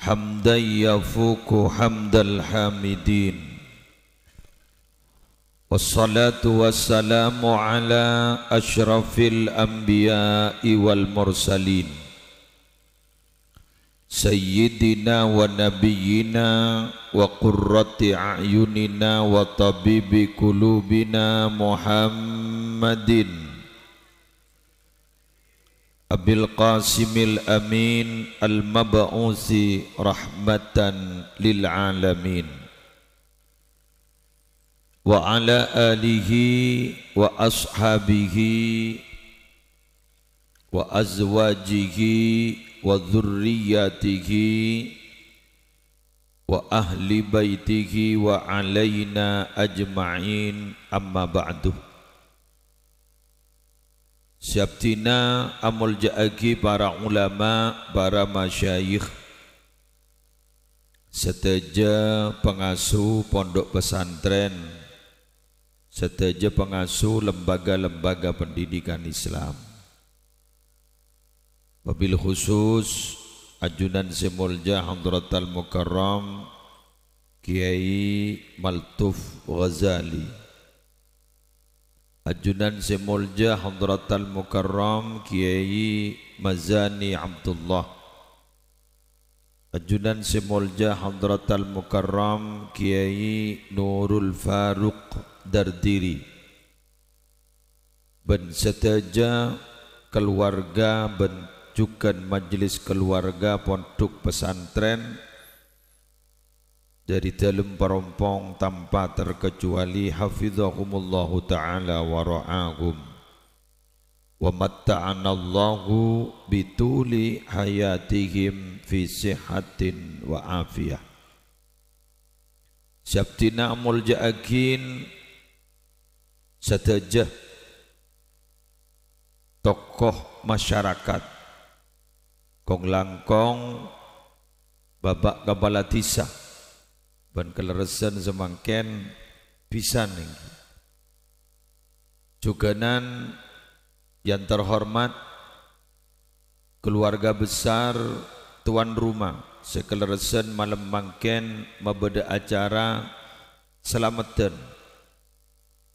حمدا يفوق حمد الحامدين والصلاة والسلام على أشرف الأنبياء والمرسلين سيدنا ونبينا وقرة أعيننا وطبيب قلوبنا محمد أبي القاسم الأمين المبعوث رحمة للعالمين وعلى آله وأصحابه وأزواجه وذريته وأهل بيته وعلينا أجمعين أما بعده Syabtina amul ja'agi para ulama, para masyayikh Seteja pengasuh pondok pesantren Seteja pengasuh lembaga-lembaga pendidikan Islam Wabil khusus Ajunan Simulja Hamdratal Mukarram Kiai Maltuf Ghazali ajunan Semolja Hadratul Mukarram Kiai Mazani Abdullah ajunan Semolja Hadratul Mukarram Kiai Nurul Faruq Dardiri Ben setaja keluarga bencukan majlis keluarga pondok pesantren dari dalam perompong tanpa terkecuali hafizahumullahu ta'ala wa ra'ahum wa matta'anallahu bituli hayatihim fi sihatin wa afiyah Syabtina amul ja'akin Sadajah Tokoh masyarakat Kong langkong Babak kepala tisah ban keleresan semangken pisan niki Juganan yang terhormat keluarga besar tuan rumah sekeleresen malam mangken mabeda acara selamatan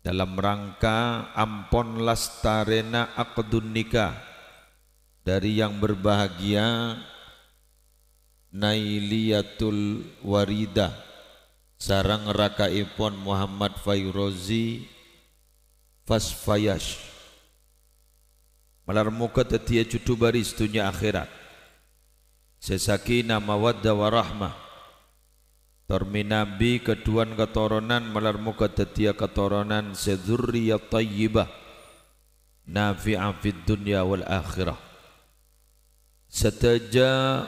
dalam rangka ampon lastarena akadun nikah dari yang berbahagia Nailiyatul Waridah sarang rakaipun Muhammad Fas Fasfayash Malar muka tetia cutu baris dunia akhirat Sesakina mawadda wa rahmah Terminabi keduan ketoronan malar muka tetia ketoronan Sedurriya tayyibah Nafi'ah fid dunia wal akhirah Seteja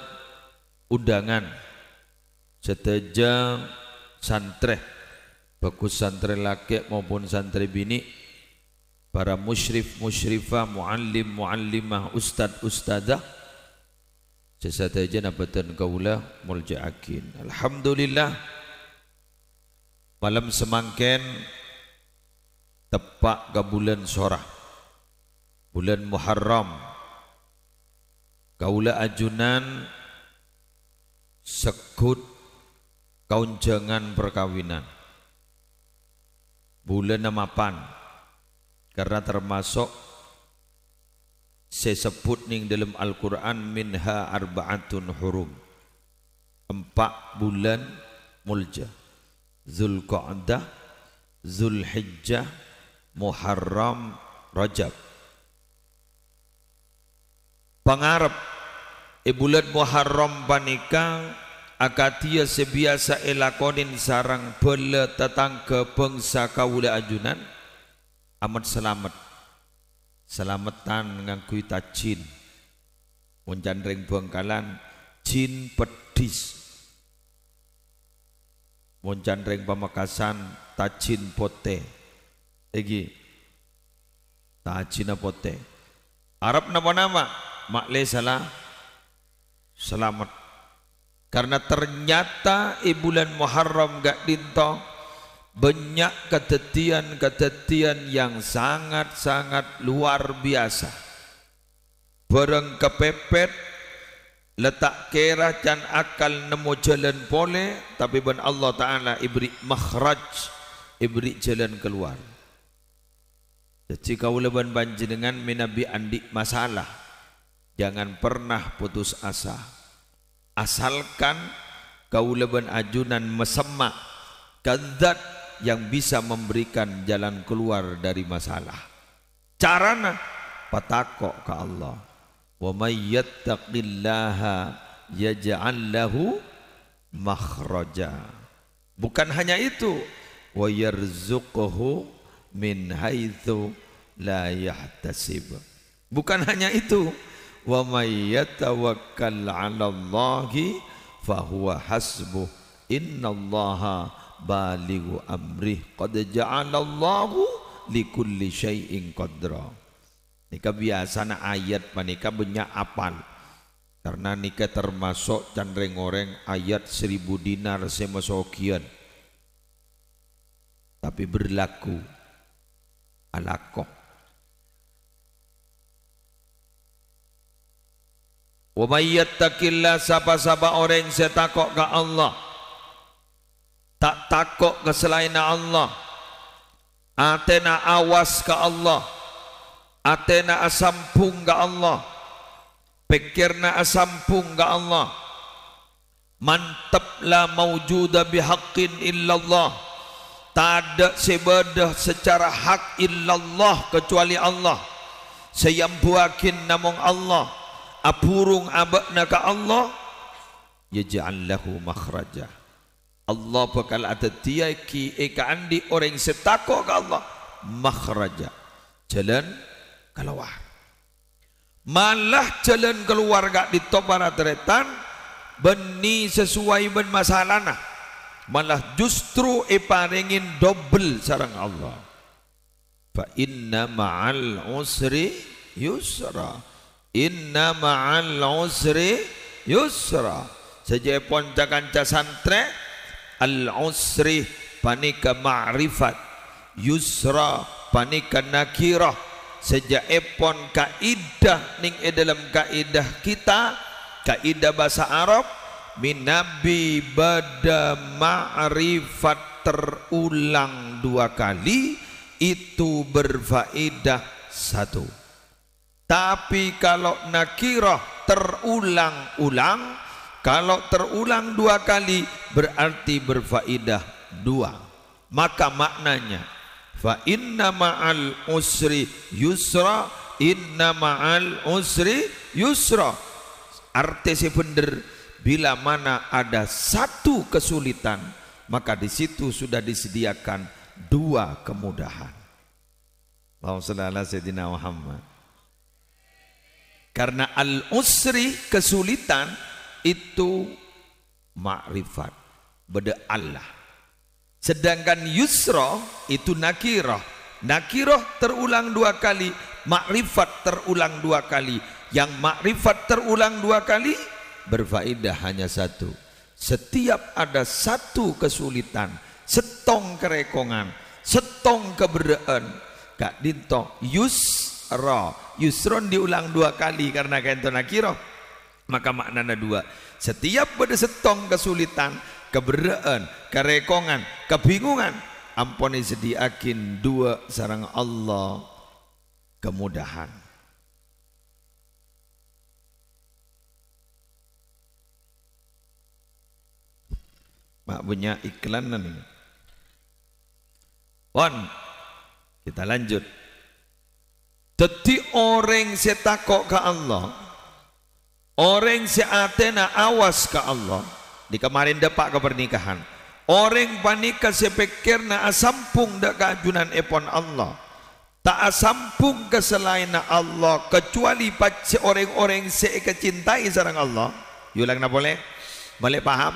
undangan Seteja santri bagus santri laki maupun santri bini para musyrif musyrifah muallim muallimah ustad ustadah jasa tajan abatan kaulah mulja'akin Alhamdulillah malam semangken tepak ke bulan sorah bulan Muharram kaula ajunan sekut kaunjangan perkawinan bulan pan karena termasuk sesebut ning dalam Al-Quran minha arbaatun hurum empat bulan mulja Zulqa'dah Zulhijjah Muharram Rajab Pengarap Ibulat Muharram panika akatia sebiasa elakonin sarang bele tetang ke bangsa kaula anjunan amat selamat selamatan dengan kuita jin muncan ring bengkalan jin pedis muncan ring pemekasan tajin pote iki tajin pote Arab nama-nama maklis salah selamat Karena ternyata ibu bulan Muharram gak dinto banyak ketetian-ketetian yang sangat-sangat luar biasa. Bareng kepepet letak kera can akal nemu jalan pole tapi ben Allah Taala ibri makhraj ibri jalan keluar. Jadi kau leban panjenengan minabi andik masalah. Jangan pernah putus asa asalkan kauleban ajunan mesemak kadzat yang bisa memberikan jalan keluar dari masalah carana patakok ke Allah wa may yattaqillaha yaj'al lahu makhraja bukan hanya itu wa yarzuquhu min haitsu la yahtasib bukan hanya itu wa may yatawakkal 'ala Allahi fahuwa hasbuh innallaha balighu amrih qad ja'ala likulli syai'in qadra nika biasana ayat panika benya apal karena nika termasuk canreng-oreng ayat seribu dinar semesokian tapi berlaku Wa mayyattaqillah siapa-siapa orang yang takut ke Allah. Tak takut ke selain Allah. Atena awas ke Allah. Atena asampung ke Allah. Pikirna asampung ke Allah. Mantaplah maujuda bihaqqin illallah. Tak ada sebedah secara hak illallah kecuali Allah. Sayyambuakin namung Allah. Allah apurung abakna ka Allah yaj'al lahu makhraja Allah bakal ada dia ki eka andi orang setako ka Allah makhraja jalan keluar malah jalan keluar gak ditobara teretan beni sesuai ben masalahna malah justru iparingin dobel sarang Allah fa inna ma'al usri yusra Inna ma'al usri yusra. Sejepon jakan jasantre al usri panika ma'rifat. Yusra panika nakirah. Sejaepon kaidah ning e dalam kaidah kita kaidah bahasa Arab minabi bada ma'rifat terulang dua kali itu berfaedah satu. Tapi kalau nakirah terulang-ulang, kalau terulang dua kali berarti berfaedah dua. Maka maknanya fa inna ma'al usri yusra inna ma'al usri yusra. Arti bener bila mana ada satu kesulitan maka di situ sudah disediakan dua kemudahan. Allahumma salli ala Sayyidina Muhammad. Karena al-usri kesulitan itu makrifat beda Allah. Sedangkan Yusro itu nakiroh, nakiroh terulang dua kali, makrifat terulang dua kali. Yang makrifat terulang dua kali berfaedah hanya satu. Setiap ada satu kesulitan, setong kerekongan, setong keberadaan, kak dinto yus ro yusron diulang dua kali karena kento nakiro maka maknanya dua setiap setong kesulitan keberaan kerekongan kebingungan amponi sediakin dua sarang Allah kemudahan Mak punya iklan nih. Pon, kita lanjut. Jadi orang si takok ke Allah Orang si atena awas ke Allah Di kemarin depak ke pernikahan Orang panika si pikir nak asampung dek kajunan epon Allah Tak asampung ke selain Allah Kecuali pacik orang-orang si cintai sarang Allah Yulang nak boleh? Boleh paham?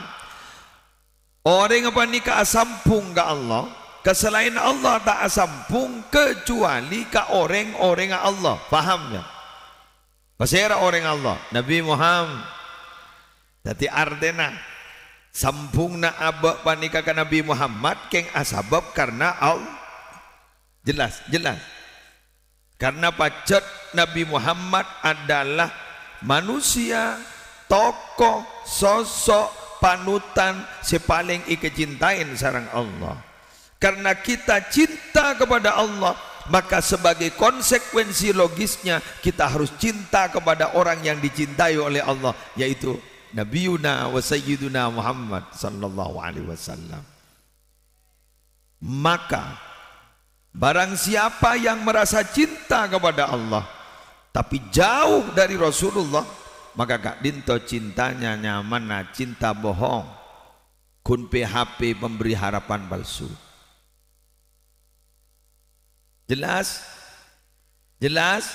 Orang panika asampung ke Allah Keselain Allah tak sambung kecuali ke orang-orang Allah. Fahamnya? Pasera orang Allah. Nabi Muhammad. Tadi ardena. Sambung na abak panika ke Nabi Muhammad. Keng asabab karena Allah. Jelas, jelas. Karena pacet Nabi Muhammad adalah manusia, tokoh, sosok, panutan, sepaling ikecintain sarang Allah. Karena kita cinta kepada Allah, maka sebagai konsekuensi logisnya kita harus cinta kepada orang yang dicintai oleh Allah, yaitu Nabiuna wa Sayyiduna Muhammad sallallahu alaihi wasallam. Maka barang siapa yang merasa cinta kepada Allah tapi jauh dari Rasulullah, maka Kak Dinto cintanya nyaman, nah cinta bohong. Kun PHP pemberi harapan palsu. Jelas? Jelas?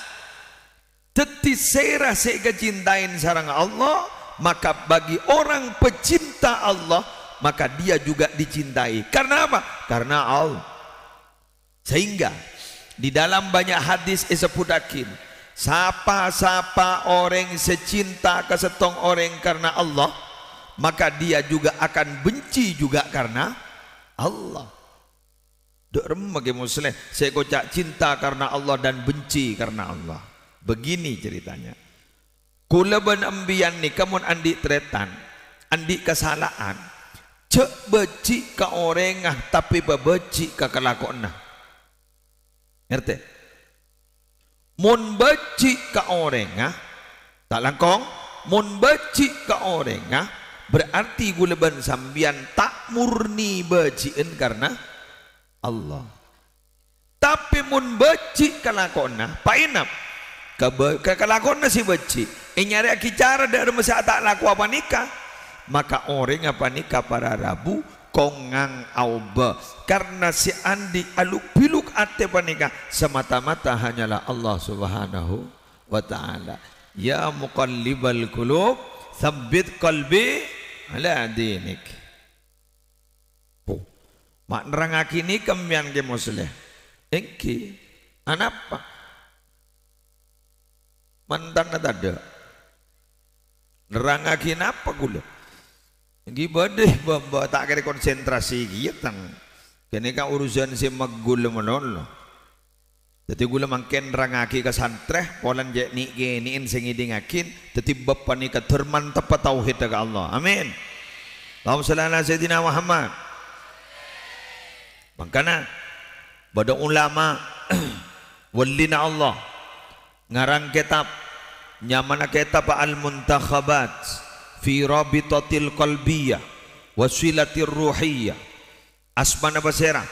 Teti sera sehingga cintain sarang Allah Maka bagi orang pecinta Allah Maka dia juga dicintai Karena apa? Karena Allah Sehingga Di dalam banyak hadis Esapudakin Sapa-sapa orang secinta ke setong orang karena Allah Maka dia juga akan benci juga karena Allah Dok bagi muslim, saya kocak cinta karena Allah dan benci karena Allah. Begini ceritanya. Kula ben ambian ni kamun andi tretan, andi kesalahan. Cek beci ka orengah tapi bebeci ke kelakonah, Ngerti? Mun beci ka orengah tak langkong, mun beci ka orengah berarti gula ben sambian tak murni becien karena Allah tapi mun beci kalakona painap kalakona si beci e nyari cara dari masa tak laku apa nikah maka orang apa nikah para rabu kongang auba karena si andi aluk biluk ate panika semata-mata hanyalah Allah subhanahu wa ta'ala ya muqallibal qulub thabbit qalbi ala dinik Mak nerangaki ini kemian ki muslim. Iki anapa? Mantan ada. Nerangaki napa gula? Iki badhe mbok tak kira konsentrasi gitu, ya, ten. Kene ka urusan si megul menolong. Jadi gula mangken nerangaki ke santri, polan jek ni ge ni en sing idingakin dadi bab panika tepat tauhid ke Allah. Amin. Allahumma shalli ala sayidina Muhammad. Makanya pada ulama wallina Allah ngarang kitab nyamana kitab al-muntakhabat fi rabitatil qalbiyah wasilatir ruhiyah asmana basera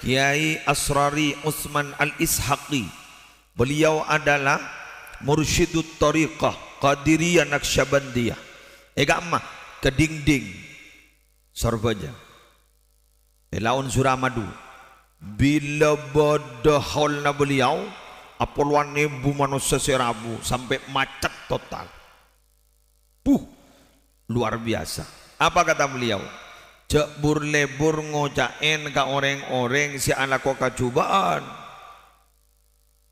Kiai Asrari Usman Al-Ishaqi beliau adalah mursyidut tariqah qadiriyah naqsyabandiyah ega mah kedingding sorbaja lawan suramadu bila bodoholna beliau apoluan ibu manusia serabu sampai macet total puh luar biasa apa kata beliau cek lebur ngocain ka orang-orang si anak kau kacubaan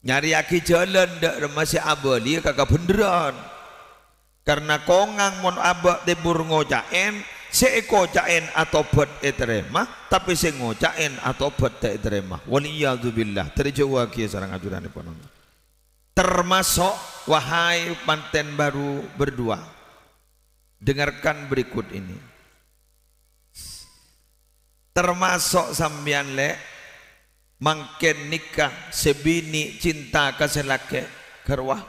nyari aki jalan dak masih abali kagak benderan karena kongang mon abak debur ngocain Seko cain atau bot e terima, tapi sing cain atau bot e terima. Waliyadzubillah. Terjauh kia sarang ajuran Allah. Termasuk wahai panten baru berdua. Dengarkan berikut ini. Termasuk sambian le mangken nikah sebini cinta kaselake kerwah.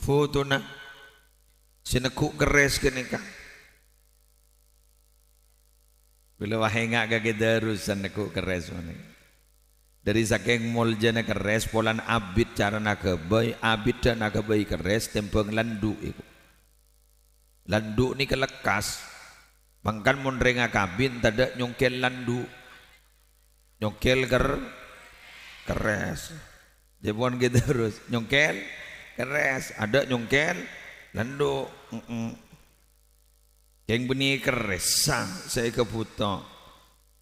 Futuna sinekuk keres kene Kang bila wahengak kake darus sinekuk keres mana dari saking muljana keres polan abid carana bayi abid dan bayi keres tempeng landu iku landu ni kelekas Mangkan mun renga kabin tada nyongkel landu. Nyongkel ker keres. jebon kita terus nyongkel keres, ada nyongkel landu. Yang benih keris saya kebuta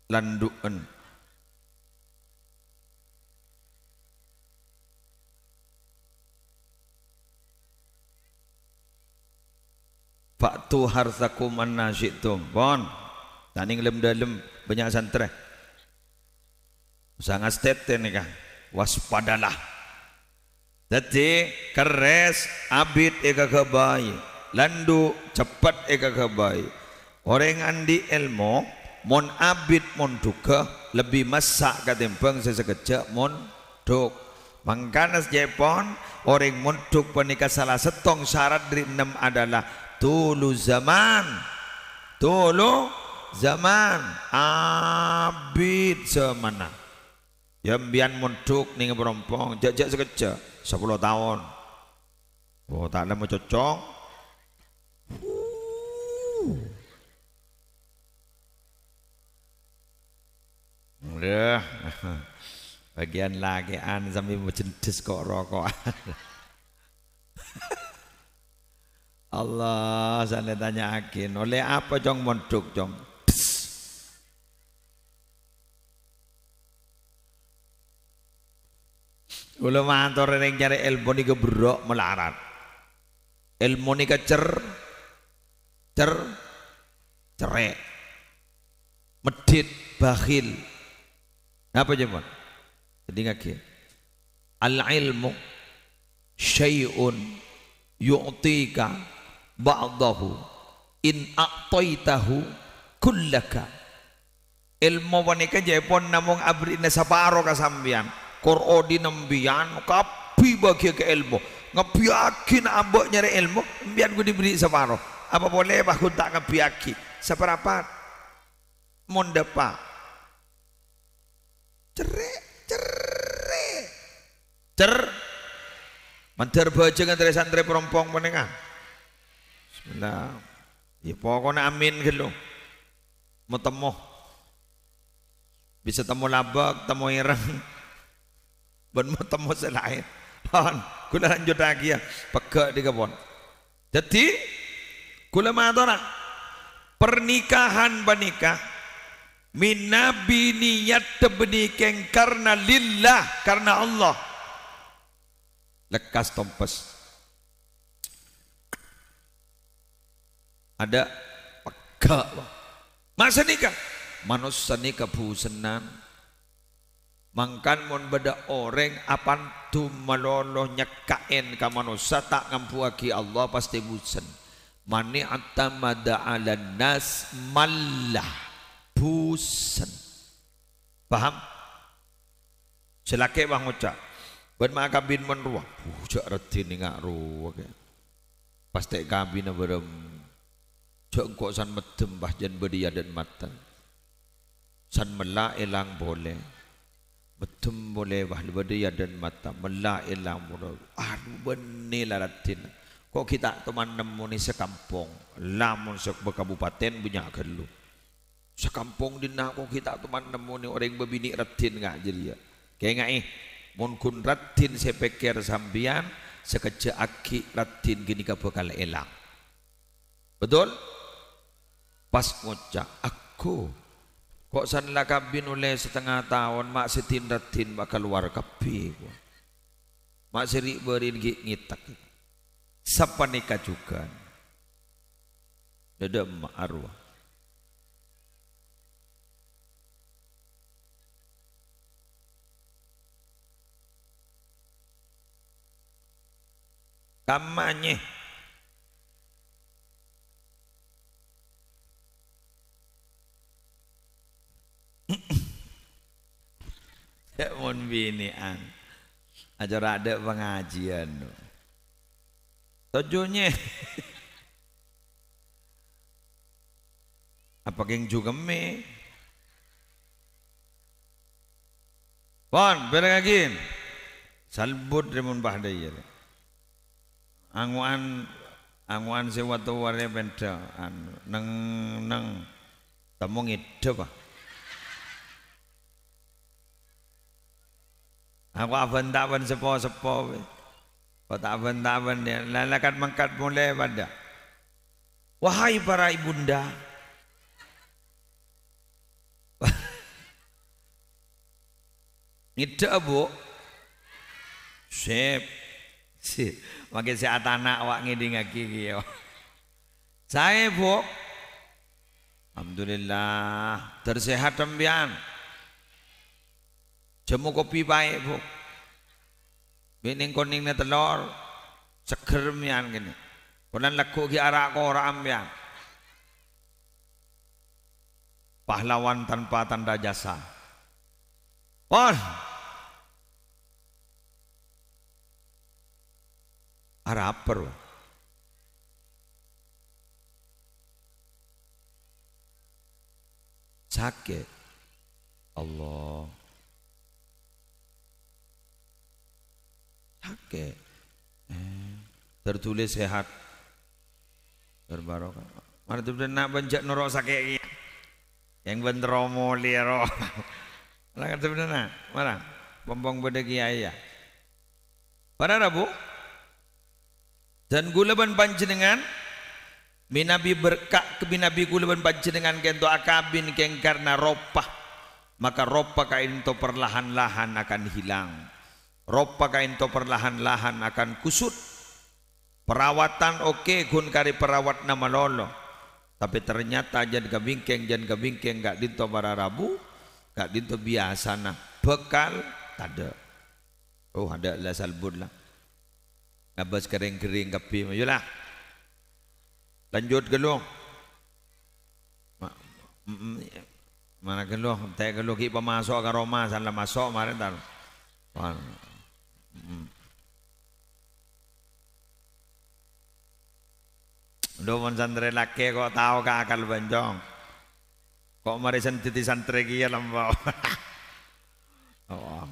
landuan. Faktu hartakum anna syi'tum. Bon. tanding ning lem-lem banyak santri Sangat steten nih kan. Waspadalah. Jadi keres abit Eka kebaik landu cepat eka kabai orang andi ilmu mon abid mon duga lebih masak katimbang sesekeja mon duk mangkana jepon orang mon duk penikah salah setong syarat dari enam adalah tulu zaman tulu zaman abid semana yang mbian munduk ning perompong jajak sekeja 10 tahun. Oh, tak mau cocok Lho. Bagian lakean sampai jendes kok rokokan. Allah saya tanya akin oleh apa cong mondok cong Kula matur ning cari ilmu niku brok melarat ilmu niku cer cer cerek medit bakhil apa jawaban? Dengar ke. Al ilmu syai'un yu'tika ba'dahu in a'taitahu kullaka. Ilmu panika jaipon namung abrina saparo kasambian. Qur'o dinembian kapi bagi ke ilmu. Ngebiakin ambok nyari ilmu, mbian ku diberi separo. Apa boleh bah ku tak ngebiaki? seberapa Mondepa cerik cerik cer mender bojo ngantre santri perompong menengan bismillah ya pokoknya amin gitu temu, bisa temu labak temu ireng mau temu selain pon kula lanjut lagi ya pegak di kebon jadi kula matorak pernikahan menikah min nabi niyat tebni keng karena lillah karena Allah lekas tompes ada peka masa nikah manusia nikah busenan mangkan mon beda orang apan tu malolo nyekain ka manusia tak ngampu lagi Allah pasti busen mani atamada ala nas mallah bosen. Paham? Jelake wang oca. Ben kabin kambin men ruang. Bujak reti ni ngak ruang. Ya. Pas tek kambin berem. Jok san medem bah jan beri adat matan. San melak elang boleh. Medem boleh bah beri adat mata. Melak elang boleh. Aduh benilah retina. Kok kita teman nemu ni sekampung, lamun sek kabupaten punya gelu. sekampung di nak kita teman nemu ni orang berbini ratin ngah jadi ya. Kaya eh, mungkin ratin saya pikir sambian sekeje aki ratin gini kau bakal elang. Betul? Pas ngocak aku kok lah kabin oleh setengah tahun mak setin ratin bakal keluar kapi. Mak seri beri gigi ngitak. Sapa nikah juga? Dedem arwah. kampanye ya mun binian aja ada pengajian Tujuhnya. apa geng juga me pon beragin salbut remun bahdaya Angwan, angwan sewa tuware beda anu neng neng temu ngidep ah aku aben-aben sepo-sepo kau tak aben-aben ya lalakan mengkat mulai pada wahai para ibunda ngidep bu sip Si, makin si atana awak ngidingaki iki ya. Saya bu, Alhamdulillah tersehat tembian. Jemu kopi baik bu. Bening koningnya telur, seger mian gini. Bulan laku ki arak ora ambian. Pahlawan tanpa tanda jasa. Oh, అర ah, ఆపరు sakit. Allah. Sakit. Eh, tertulis sehat. Berbarokah. Mari tuh nak benjak norok sakit Yang bentromo liro. Lah kata benar nak. Mana? Pompong beda kiai ya. Pada Rabu, dan kula ben panjenengan minabi berkak kebinabi kula ben panjenengan kento akabin keng karena ropah. Maka ropah kain to perlahan-lahan akan hilang. Ropah kain to perlahan-lahan akan kusut. Perawatan oke okay, gun kari perawat nama lolo. Tapi ternyata jan kebingkeng jan kebingkeng gak dinto para rabu, gak dinto biasa nah bekal tak ada. Oh ada lah salbun lah. Abbas kering-kering kapi majulah. Lanjut geluh. Mm, mm, iya. Mana geluh, tak geluh ki pemasok ke Roma sana masuk mari tar. Lo pun mm, santri laki kok tahu kakal benjong. Kok mari sentiti santri kia ya, lembau. oh.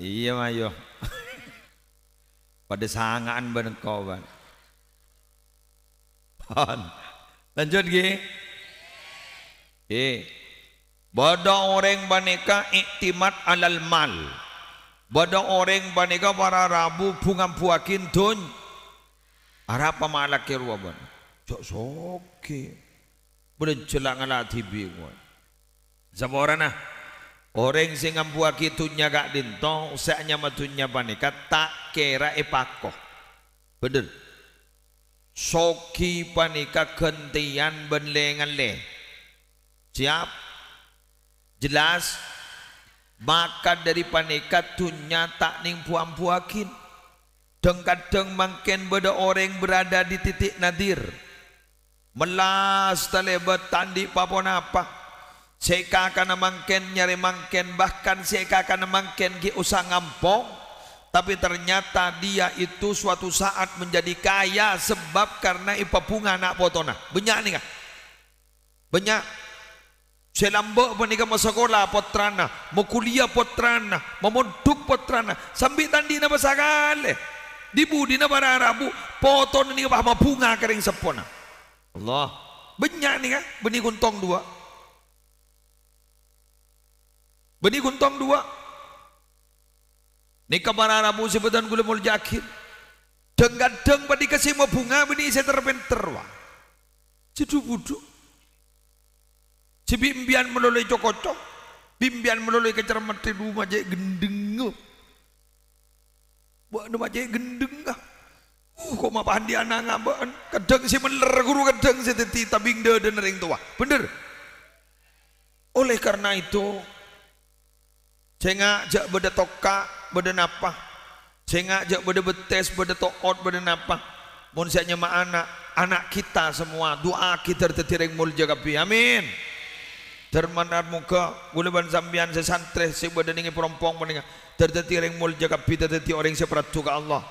Iya mayo. Iya pada sangaan bener kawan Pan. Lanjut ki, Eh. Bada orang baneka iktimat alal mal. Bodoh orang baneka para rabu pungam puakin dun. Arah pamalak kirwaban. Jok soke. Boleh jelak ngalati bingung. Zaborana. Orang sing ngampuaki tunya kak dinto, usahnya matunya panika tak kera epako. Bener. Soki panika gantian benlengan le. Siap? Jelas? Maka dari panika tunya tak ning puam-puakin. Deng kadeng mangken beda orang berada di titik nadir. Melas talebat tandi papon apa. Seka kana mangken nyari mangken bahkan seka kana mangken ki usah ngampong tapi ternyata dia itu suatu saat menjadi kaya sebab karena bunga nak potona. Banyak nih kan? Banyak. lambok menikah mau sekolah potrana, mau kuliah potrana, mau monduk potrana. Sambil tandi napa sakale. Dibu di nama rabu poton ini bah bunga kering sepona. Allah. Banyak nih kan? Benih kuntong dua. Bani guntong dua. Nikah Ni kabarara sebetulnya gula mul jakhir. deng bani kasih mau bunga bani saya terpenter wah. Cidu budu. Cibi melalui cokocok. Bimbian melalui kecermati rumah jadi gendeng. Buat rumah jadi gendeng kah? Uh, kok mah pandi anak ngabahan. Kadang si meler guru kadang si titi tabing de dan ring tua. Bener. Oleh karena itu sehingga jak beda toka, beda napa. Sehingga jak beda betes, beda toot, beda napa. Mun saya nyema anak, anak kita semua, doa kita tertireng mul jaga pi. Amin. Termanar muka, gula sambian sesantre, sebeda ningi perompong menengah. Tertireng mul jaga pi, tertiti orang seperatu ke Allah.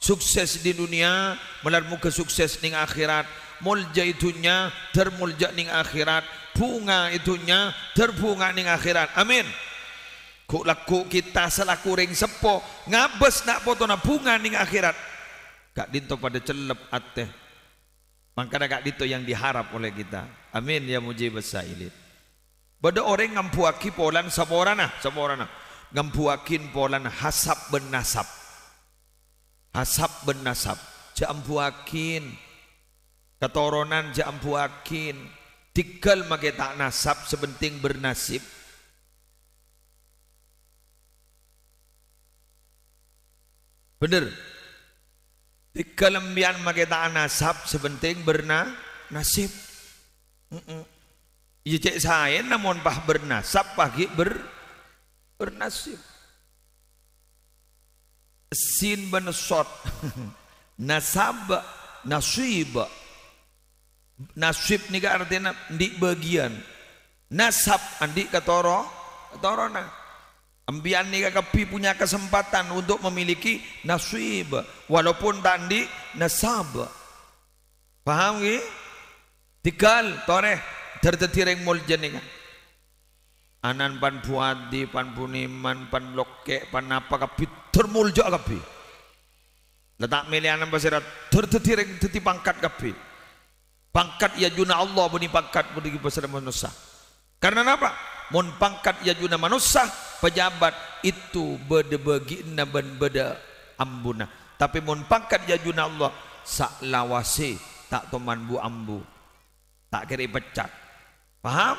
Sukses di dunia, melar muka sukses ning akhirat. Mulja itunya, termulja ning akhirat. Bunga itunya, terbunga ning akhirat. Amin. Guk lagu kita selaku ring sepo ngabes nak foto bunga ning akhirat. Gak dinto pada celep ateh. Makanya gak dinto yang diharap oleh kita. Amin ya mujibus sa'ilin. Bada orang ngampuaki polan saborana, saborana. Ngampuakin polan hasab bernasab. Hasab benasab. Jampuakin. Ketoronan jampuakin. Tigal make tak nasab sebenting bernasib. bener Dikelembian maketa nasab sepenting berna nasib. Mm cek saya namun pah bernasab pagi ber bernasib. Sin benesot nasab nasib nasib ni artinya di bagian nasab andi katoro katoro nah Ambian ni kakapi punya kesempatan untuk memiliki nasib walaupun tandi nasab. Paham ke? Tikal toreh tertetiring mul jenengan. Anan pan buadi, pan puniman, pan loke, pan apa kapi termul jo kapi. Letak milih anan pasirat tertetiring teti pangkat kapi. Pangkat ya juna Allah buni pangkat buni pasirat manusia. Karena apa? Mun pangkat ya juna manusia pejabat itu beda bagi ben beda ambuna tapi mun pangkat jajuna Allah saklawasi tak teman bu ambu tak kiri pecat paham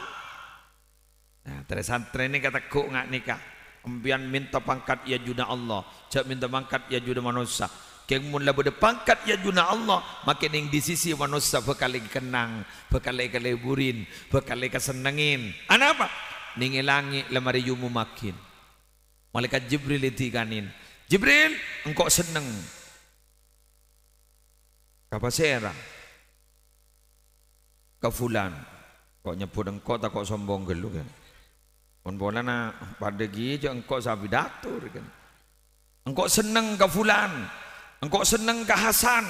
nah terus santri ini kata kok ngak nikah Empian minta pangkat ya juna Allah Cak minta pangkat ya juna manusia Kemun mula berde pangkat ya juna Allah Makin yang di sisi manusia Bekali kenang Bekali kali burin Bekali kesenengin Anak apa? ningilangi lemariumu makin. Malaikat Jibril ditikanin. Jibril, engkau seneng. kapasera, kefulan, Kok nyebut engkau tak kok sombong gelu kan? Pun bola na pada gitu engkau sabi datur kan? Engkau seneng ke fulan. Engkau seneng ke Hasan.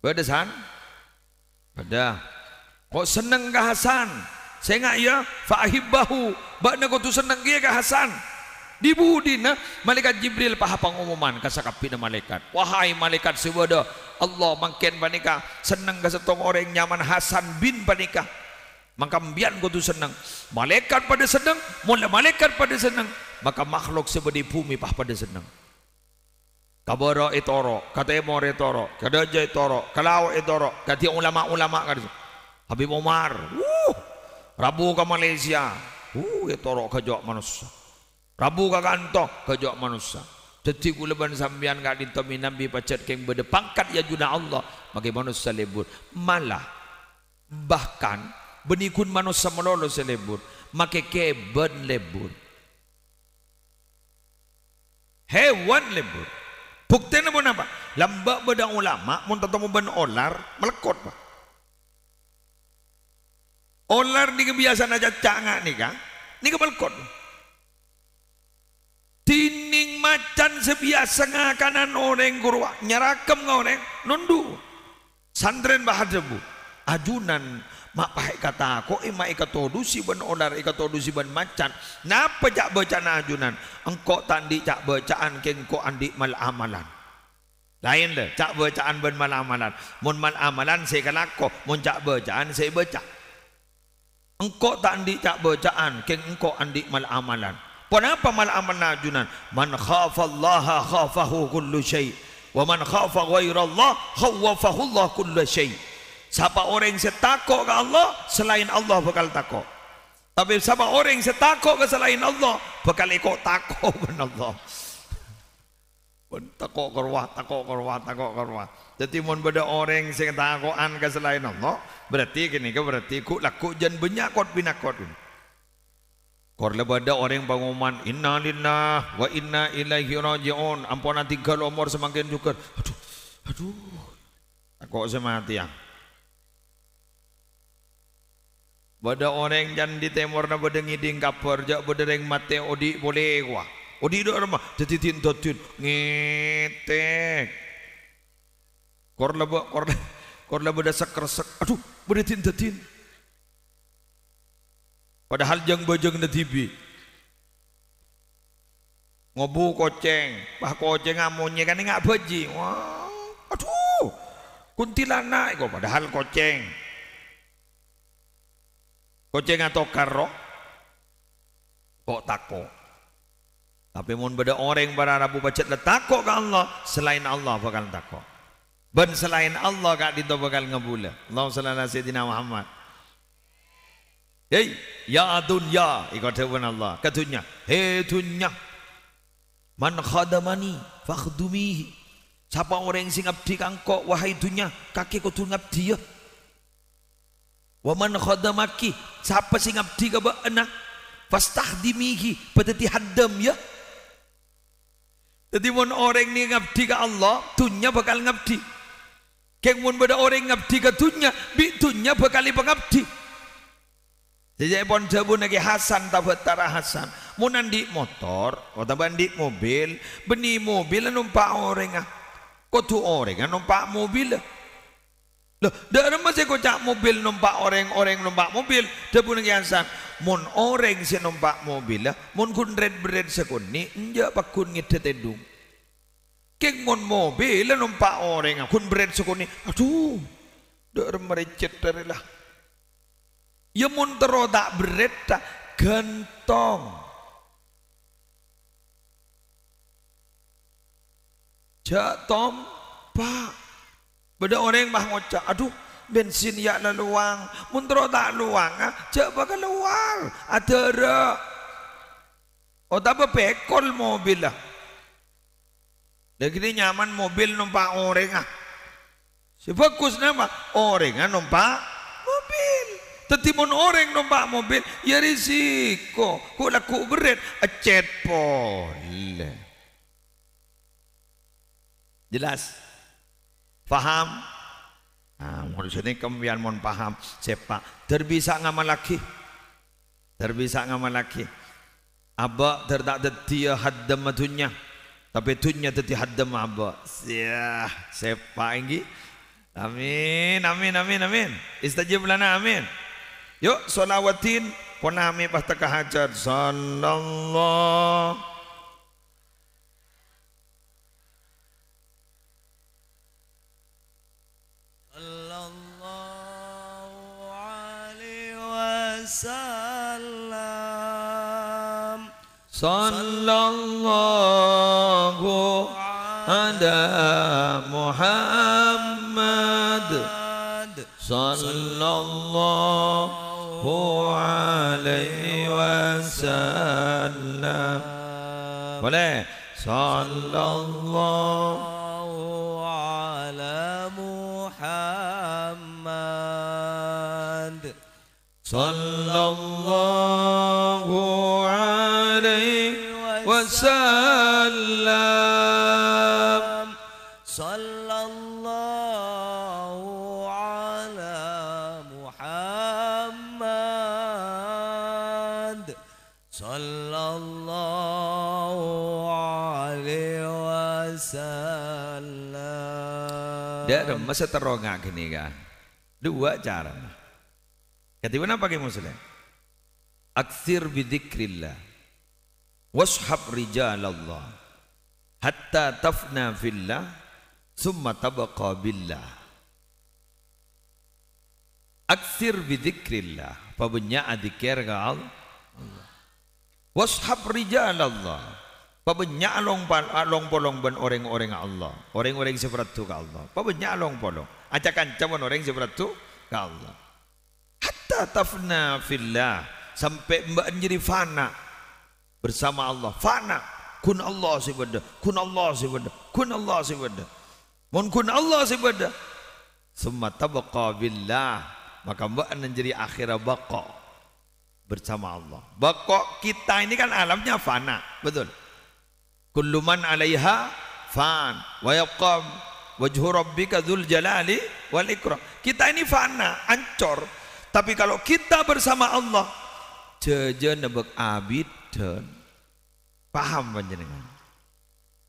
Berdesan? Berdah. Kok seneng ke Hasan? Saya ingat ya fa ahibbahu bakna ko tu senang dia ke Hasan. Dibudina malaikat Jibril paha pengumuman ka sakapi na malaikat. Wahai malaikat sebeda Allah mangken panika senang ka setong orang nyaman Hasan bin panika. Maka mbian ko tu senang. Malaikat pada senang, mula malaikat pada senang, maka makhluk sebeda bumi paha pada senang. Kabara itoro, eh kata emor itoro, eh kada jai itoro, eh kalau itoro, kata ulama-ulama kada. Habib Omar, wuh, Rabu ke Malaysia, uh, torok kejok manusia. Rabu ke ke kejok manusia. Jadi kula ban sampean ngak ditomi nambi pacet keng bede pangkat ya juna Allah. Maka manusia lebur. Malah bahkan benikun manusia melolo selebur. Maka keben lebur. Hewan lebur. Bukti pun apa? Lambak beda ulama, muntah tetamu ben olar, melekot pak. Olar di kebiasaan aja cangak nih kah? Ini ke balkon. Tining macan sebiasa ngakanan orang kurwa. Nyerakem ngak orang. Nundu. Sandren bahar debu. Ajunan. Mak pahit kata aku. Eh mak ikat todu si ben olar. Ikat todu si ben macan. Napa cak bacaan ajunan? Engkau tandi cak bacaan. Kengkau andi mal amalan. Lain deh. Cak bacaan ben mal amalan. Mun mal amalan saya kelakko. Mun cak bacaan saya bacaan engkau tak andik tak bacaan keng engkau andik mal amalan pun apa mal amalan ajunan man khafa khafahu kullu syai wa man khafa ghairallah khawafahu Allah kullu syai siapa orang yang setakut ke Allah selain Allah bakal takut tapi siapa orang yang setakut ke selain Allah bakal ikut takut dengan Allah pun takok kerwah takok kerwah takok kerwah jadi mun beda orang sing takokan ke selain Allah berarti kini ke berarti ku laku jan kot binakot kor lebada orang pengumuman inna lillah wa inna ilaihi rajiun ampunan tiga umur semakin juga aduh aduh takok semati ya Bada orang jan di timur na bada ngiding kapur jak bada ring mati odik boleh kuah oh di rumah tetitin totin ngetek korla ba korla korla beda dasak sek aduh beda tin tetin padahal jang bajang na TV ngobu koceng bah koceng ngamunye kan enggak baji wah aduh kuntilanak kok padahal koceng koceng atau karo kok tako tapi mohon pada orang pada Rabu bacet letakok ke Allah selain Allah bakal takok. Ben selain Allah kak dito bakal ngebule. Allah sallallahu sayyidina Muhammad. Hei, ya dunya ikut pun Allah. Katunya, hei dunya. Man khadamani fakhdumihi. Siapa orang singap di kangko wahai dunya, kaki kudu ngabdi ya. Wa man khadamaki, siapa singap di kaba enak? Fastahdimihi, padati haddam ya. Jadi mun orang ni ngabdi ke Allah, tunya bakal ngabdi. Keng mun benda orang ngabdi ke tunya, bi tunya bakal ngabdi. Jadi pon jabu nagi Hasan tabat tarah Hasan. Mun andi motor, atau oh, bandi mobil, beni mobil numpak orang ah. Kau tu orang ah, numpak mobil. Loh, dari mesti kocak mobil numpak orang-orang numpak mobil. Dia pun kiasan. Mun orang si numpak mobil lah. Mun kun red bered sekuni. Nja pakun ngitetedung. Keng mun mobil numpak orang. Kun bered sekuni. Aduh. Dari merecet dari lah. Ya mun tero tak bered tak. Gentong. Jak tompak. Beda orang mah ngocak, aduh bensin ya leluang, muntro tak luang, cek ah, bakal luar, ada ada. Oh tapi pekol mobil lah. Lagi nyaman mobil numpak orang ah. Si fokus nama orang ah numpak mobil. Tetimun orang numpak mobil, ya risiko. Kok laku berat, ah, acet pol. Jelas. Nah, paham? Nah, menurut sini kemudian mau paham sepak. Terbisa ngamal lagi. Terbisa ngamal lagi. Abak terdak detia haddam dunya. Tapi tunya teti hadam abak. Ya, sepak ini. Amin, amin, amin, amin. Istajib lana amin. Yuk, solawatin. Ponami pasti hajat. Sallallahu. وسلم صلى الله على محمد صلى الله عليه وسلم boleh sallallahu sallallahu alaihi wasallam sallallahu ala muhammad sallallahu alaihi wasallam dak masa terongak gini kan dua cara Kata ibu pakai muslim? Aktsir bidzikrillah washab rijalallah hatta tafna fillah summa tabaqa billah. Aktsir bidzikrillah pabanyak zikir ke Allah. Washab rijalallah Pabanyak long long polong ban orang-orang Allah. Orang-orang seperti itu ke Allah. Pabanyak long polong. Acakan cawan orang seperti itu ke Allah hatta tafna fillah sampai mbak menjadi fana bersama Allah fana kun Allah sibada kun Allah sibada kun Allah sibada mun kun Allah sibada summa tabqa billah maka mbak menjadi akhirah baqa bersama Allah baqa kita ini kan alamnya fana betul kullu man alaiha fan wa yabqa wajhu rabbika dzul jalali wal ikram kita ini fana ancor tapi kalau kita bersama Allah, jeje nebek abid dan paham panjenengan.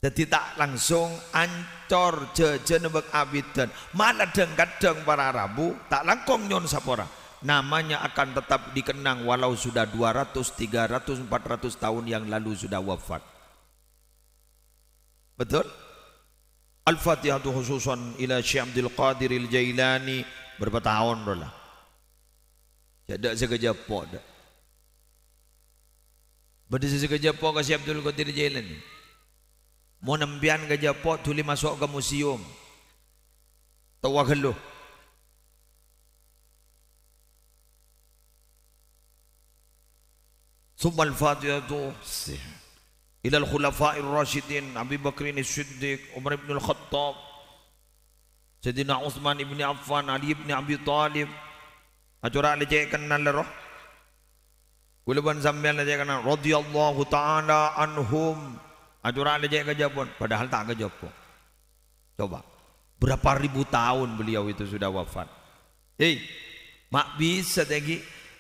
Jadi tak langsung ancor jeje nebek abid dan mana dengkat deng para rabu tak langkong nyon sapora. Namanya akan tetap dikenang walau sudah 200, 300, 400 tahun yang lalu sudah wafat. Betul? Al-Fatihah khususan ila Syamdil Qadiril Jailani berapa tahun dolah Tak sekejap pot, apa dah. Benda sekerja apa ke si Abdul Qadir Jailan ni? Mau nembian kejap pot tulis masuk ke museum. Tawah geluh. Sumpah Al-Fatihah tu. Ila Al-Khulafai Rashidin. Abi Bakri ni Siddiq. Umar Ibn Al-Khattab. Sayyidina Uthman Ibn Affan. Ali Ibn Abi Talib. അച്ചുറാലി ചേക്കന്നല്ലോ Kuluban sambil ajaikan. kena radhiyallahu taala anhum. Ajuran dia kejawab padahal tak kejawab. Coba. Berapa ribu tahun beliau itu sudah wafat. Hei, mak bisa lagi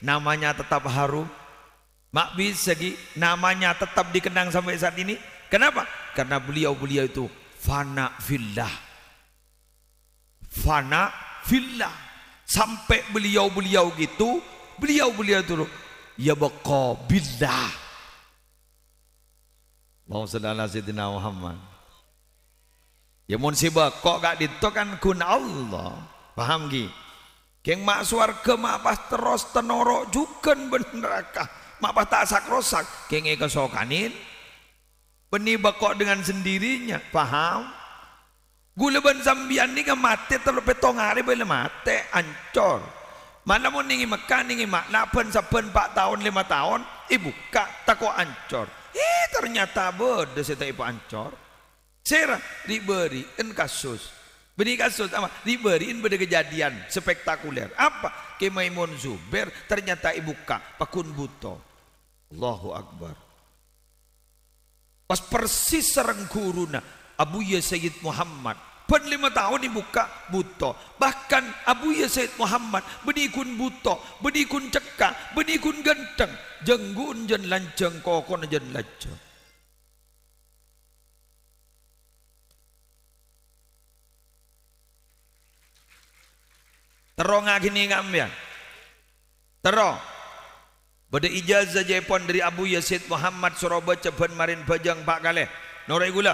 namanya tetap harum. Mak bisa lagi namanya tetap dikenang sampai saat ini. Kenapa? Karena beliau-beliau itu fana fillah. Fana fillah sampai beliau-beliau gitu beliau-beliau dulu ya baqa billah mau salli ala sayyidina Muhammad ya mun kok gak dito kan kun Allah paham ki keng mak swarga mak pas terus tenorok juga ben mak pas tak sak rosak keng e sokanin. benih bako dengan sendirinya paham Gulaban zambian ni ka mati ta petong hari boleh mati ancor. Mana mau ningi makan ningi mak pen sepen empat tahun lima tahun ibu kak tako ancor. Eh ternyata bodoh seta ibu ancor. Sera diberiin kasus. Beri kasus sama Diberiin beda kejadian spektakuler. Apa? Kemaimun Zuber ternyata ibu kak pakun buto. Allahu Akbar. Pas persis sereng guruna Abu Abuya Sayyid Muhammad Pun lima tahun dibuka buta Bahkan Abu Abuya Sayyid Muhammad Benikun buta Benikun cekak Benikun genteng Jenggun jen lanceng Kokon jen lanceng Terong agini kami ya. Terong. Bada ijazah Jepun dari Abu Yasid Muhammad Surabaya cepen marin bajang pak kali. Norai gula.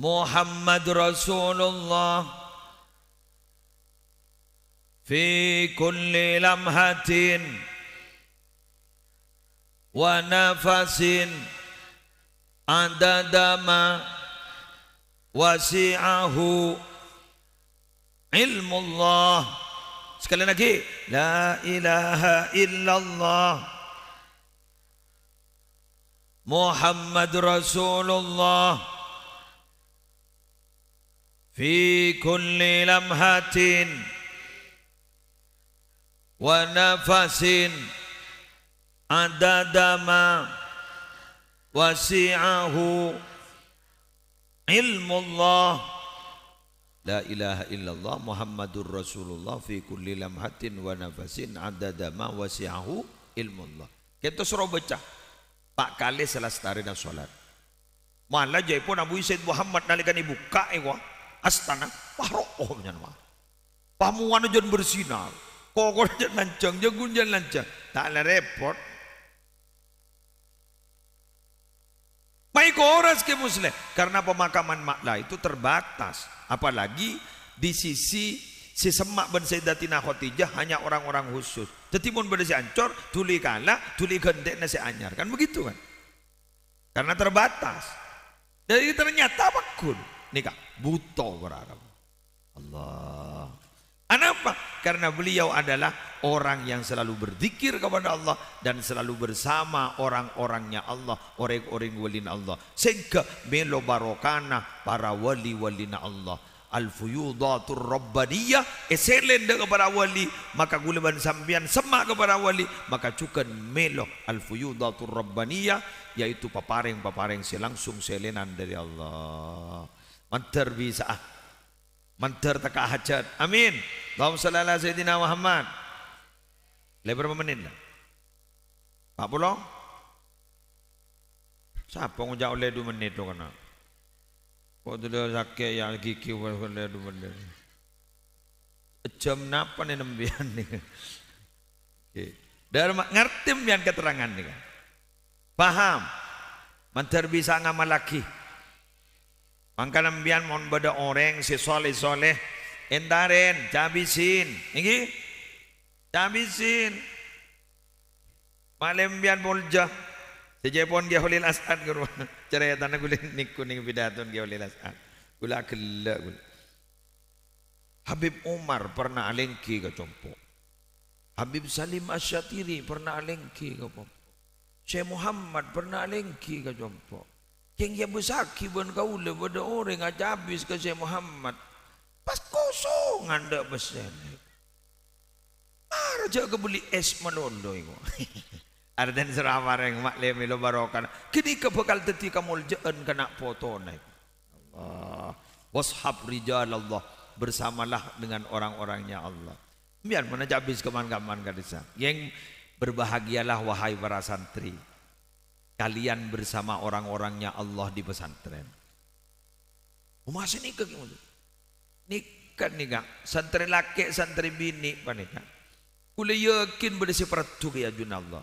محمد رسول الله في كل لمحة ونفس عدد ما وسعه علم الله sekali lagi لا إله إلا الله محمد رسول الله fi kulli lamhatin wa adadama wasi'ahu ilmu Allah la ilaha illallah muhammadur rasulullah fi kulli lamhatin wa adadama wasi'ahu ilmu Allah kita suruh baca pak kali selastari dan sholat malah jaipun abu isyid muhammad nalikan ibu kak ewa astana parohom nyan mah pamuan jan bersinar kok jan lancang jagun jan lancang tak ada repot Baik orang ke muslim karena pemakaman makla itu terbatas apalagi di sisi si semak ben Sayyidatina hanya orang-orang khusus. Tetimun ben si ancor, tuli kala, tuli gendek nasi anyar. Kan begitu kan? Karena terbatas. Jadi ternyata pakun nikah. Buta orang Allah. Kenapa? Karena beliau adalah orang yang selalu berzikir kepada Allah dan selalu bersama orang-orangnya Allah, orang-orang walina Allah. Sehingga melo barokana para wali-walina Allah. Al-fuyudatur rabbaniyah eselen kepada wali maka guleban sambian semak kepada wali maka cukan melo al-fuyudatur rabbaniyah yaitu paparing-paparing selangsung selenan dari Allah. Mantar bisa ah. Mantar tak hajat. Amin. Allahumma salli ala sayyidina Muhammad. Lebih berapa menit lah? Pak Pulau? Siapa yang jauh lebih menit tu kena? Kau tu dah sakit yang gigi lebih dua menit. Jam apa ni nembian ni? Okay. Dalam ngerti nembian keterangan ni kan? Paham? Mantar bisa ngamal lagi. Maka nambian mon pada orang si soleh soleh entaren, cabisin, ini cabisin. Malam bian bolja sejepon dia holil asad guru cerai tanah gulir nikku nih bidatun dia holil asad gula kelak gul. Habib Umar pernah alengki ke compo. Habib Salim Asyatiri pernah alengki ke compo. Syekh Muhammad pernah alengki ke compo yang dia bersaki pun kau le pada orang aja habis ke saya Muhammad pas kosong anda besar Raja juga beli es menolong. itu. Arden serama reng mak lemi lo barokan. Kini ke bekal kamu lejen kena foto naik. Allah. Washab rijal Allah. Bersamalah dengan orang-orangnya Allah. Biar mana jabis kemana keman kadisa. Yang berbahagialah wahai para santri. kalian bersama orang-orangnya Allah di pesantren. Oh, masih nikah gimana? Nikah nih kak? santri laki, santri bini panikah. Kule yakin pada peratu ya jun Allah.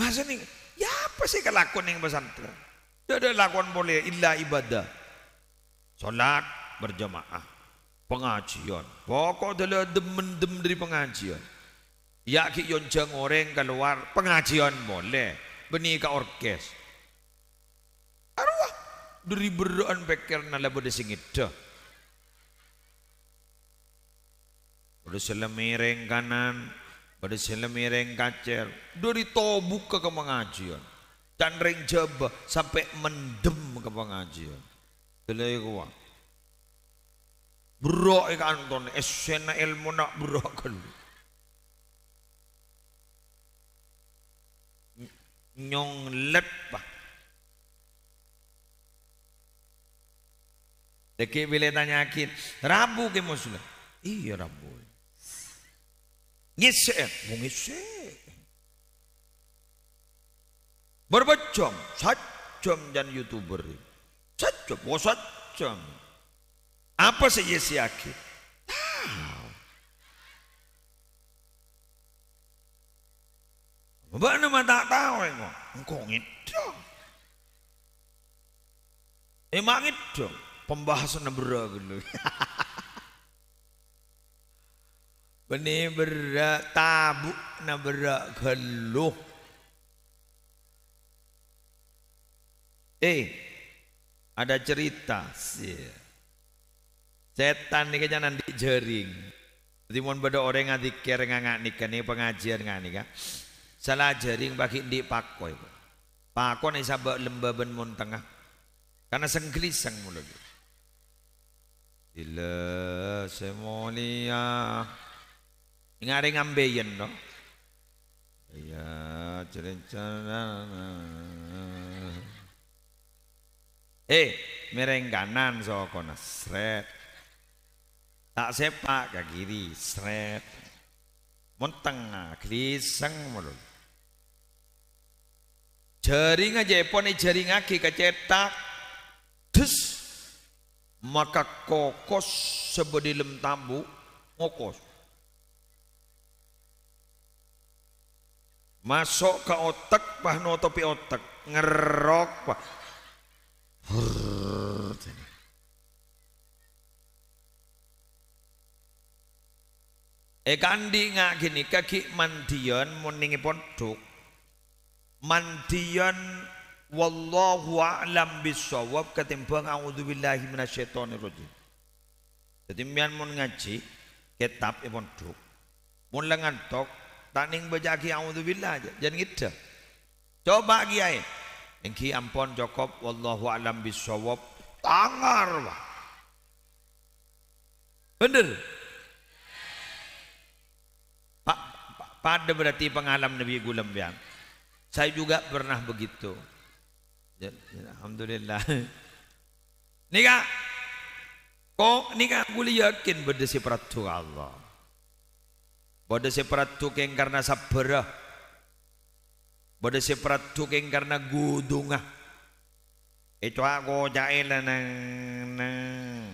Masa nih, ya apa sih kelakuan yang pesantren? Tidak ya ada lakukan boleh illa ibadah. sholat berjamaah, pengajian. Pokok adalah demen-dem dari pengajian. Ya ki yonja ngoreng keluar pengajian boleh. Beni ka orkes. Arwah dari berdoan pikir nala boleh singit dah. boleh selemireng kanan, boleh selemireng kacer. Dari tobuk ke pengajian. Canreng jaba sampai mendem ke pengajian. Delay kuat. bro ikan anton, esena ilmu nak berok kalau. nyonglet pak Deki bila tanya akhir, Rabu ke Muslim? Iya Rabu. Ngisek, mau ngisek. Berbejam, jam dan youtuber. Sajam, mau jam. Apa sih Yesi akhir? Mbak nama tak tahu engko. Engko ngidong. emang eh, ngidong. Pembahasan nebra gitu. Beni berak tabuk nebra geluh. Eh, ada cerita sih. Setan nih kejadian di jering. Timun pada orang ngati kere ngangak nih pengajian ngani kan. Salah jaring bagi di pakoi. Pakon nih ba lembaban mon tengah. Karena senggelisang mulut. Ila semolia. Ingare ngambeyen no. Ya cerencana. Eh, mereng kanan so kona sret. Tak sepak ke kiri, sret. Monteng, gelisang mulut jaring aja epone jaring aki kecetak des maka kokos lem tambu ngokos masuk ke otak pah topi otak ngerok pah Eh kandi ngak gini kaki mandion muningi pondok mandian wallahu a'lam bisawab ketimbang auzubillahi minasyaitonir rajim. Jadi mian mun ngaji kitab ipun duk. Mun lengan tok tak ning bejaki auzubillah aja jangan gitu. Coba kiai. Engki ampon Jakob wallahu a'lam bisawab tangar. Wah. Bener. Pak pada berarti pengalaman Nabi Gulam yang saya juga pernah begitu. Ya, ya, Alhamdulillah. Nika, kok nika guli yakin benda seperatu Allah. Benda seperatu yang karena sabarah. Benda seperatu yang karena gudunga. Itu aku jahil nang nang.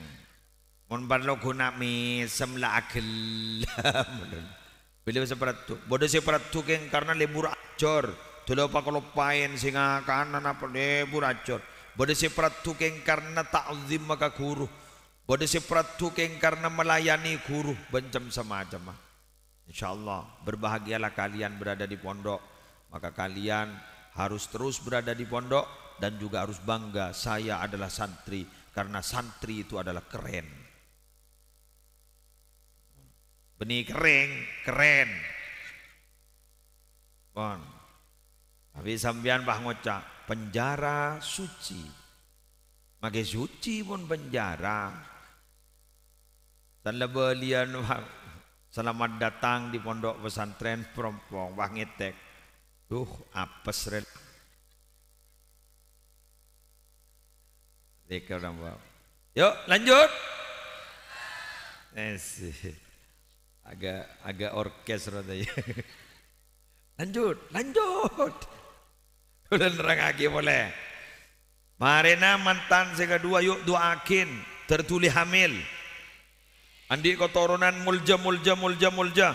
Mun parlo guna misem la agelam. Bila seperatu, benda seperatu keng karena lebur acor. Dulu apa kalau pain singa kanan apa debu racun. Bodoh sepratu keng karena ta'zim maka guru. Bodoh sepratu keng karena melayani guru. bencem sama aja mah. InsyaAllah berbahagialah kalian berada di pondok. Maka kalian harus terus berada di pondok. Dan juga harus bangga saya adalah santri. Karena santri itu adalah keren. Benih kering, keren. Bon. Tapi sampean bah ngocak penjara suci. Makai suci pun penjara. Dan lebelian selamat datang di pondok pesantren perompong Wah ngetek. Duh apa rel. Dekat orang bawa. Yuk lanjut. Yes. Eh, agak agak orkes rada ya. Lanjut, lanjut. Udah nerangake boleh. Marena mantan sing kedua yuk dua akin tertuli hamil. Andi ko turunan mulja mulja mulja mulja.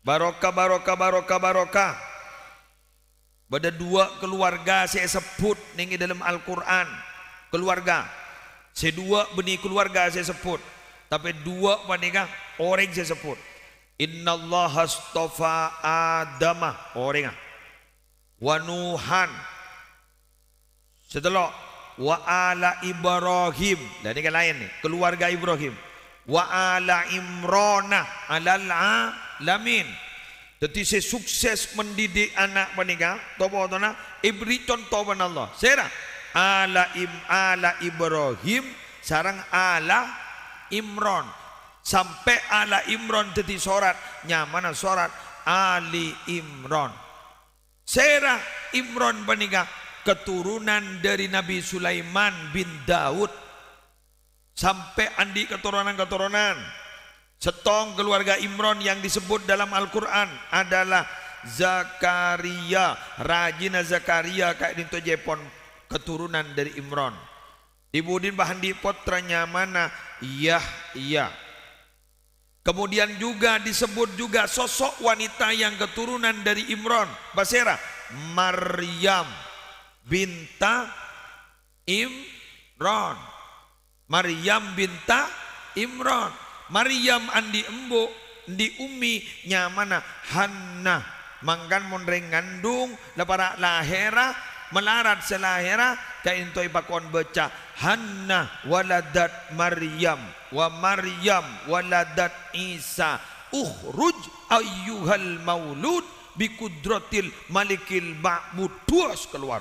Baroka baroka baroka baroka. Pada dua keluarga saya sebut nengi dalam Al-Quran keluarga. Saya dua beni keluarga saya sebut. Tapi dua mana? orang saya sebut. Inna Allah astafa Adamah orang. Ah. Wanuhan, setelah Waala wa ala Ibrahim dan nah, ini kan lain nih keluarga Ibrahim wa ala Imrona alal alamin jadi saya sukses mendidik anak menikah Topo tona ibri contoh Allah Sera, ala im ala Ibrahim sarang ala Imron sampai ala Imron jadi sorat nyamana sorat Ali Imron Sarah Imron menikah keturunan dari Nabi Sulaiman bin Daud sampai andi keturunan-keturunan setong keluarga Imron yang disebut dalam Al-Quran adalah Zakaria Rajina Zakaria kayak itu Jepon keturunan dari Imron. Ibu Din bahan di potranya mana Yahya iya. Kemudian juga disebut juga sosok wanita yang keturunan dari Imron, Basera, Maryam binta Imron, Maryam binta Imron, Maryam andi embo di umi nyamana Hannah. Mangkan mun ngandung lepara lahera melarat selahera kain toiba kon beca Hanna waladat Maryam wa Maryam waladat Isa ukhruj ayyuhal maulud bikudratil malikil ma'bud tuas keluar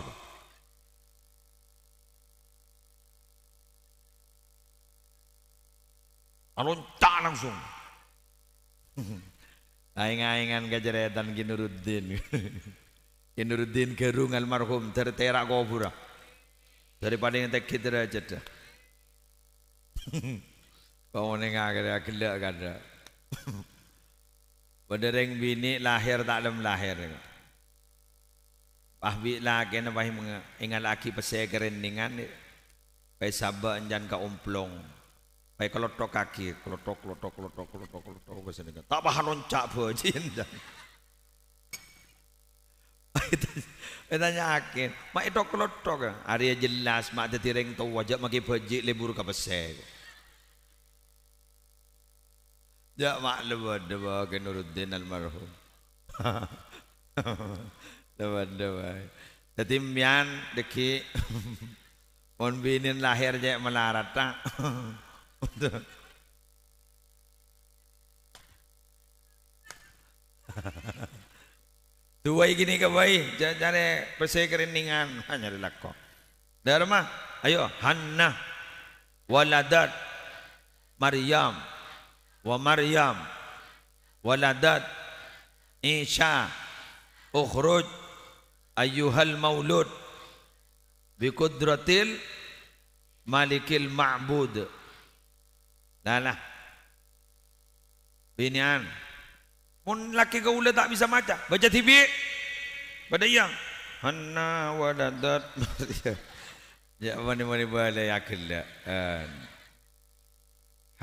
Loncat langsung. Aing-aingan gajaretan Ginuruddin. Ginuruddin kerung almarhum tertera gopura daripada yang tak kita aja dah kau menengah kira gelak kada Bedereng bini lahir tak ada lahir Pah bi lagi na pah ingat laki pasai kerendingan Pai sabak enjan ka umplong Pai kelotok kaki kelotok kelotok kelotok kelotok kelotok kalau tok, kalau tok, kalau Tanya akin, mak itu kelotok Area jelas, mak tireng tau wajah maki pejik lebur ke pesek. Ya mak lewat dewa ke Nuruddin almarhum. Lewat dewa. Jadi mian deki on binin lahir je melarat tak. Duway gini ka bay, jare pese hanya lako. Dharma, ayo Hanna waladat Maryam wa Maryam waladat Isha ukhruj Ayuhal maulud bi qudratil malikil ma'bud. Dalah. Binian. Mun laki gaula tak bisa maca, baca TV. Pada yang hanna waladat Ya mani mani bala yakilla. Ah.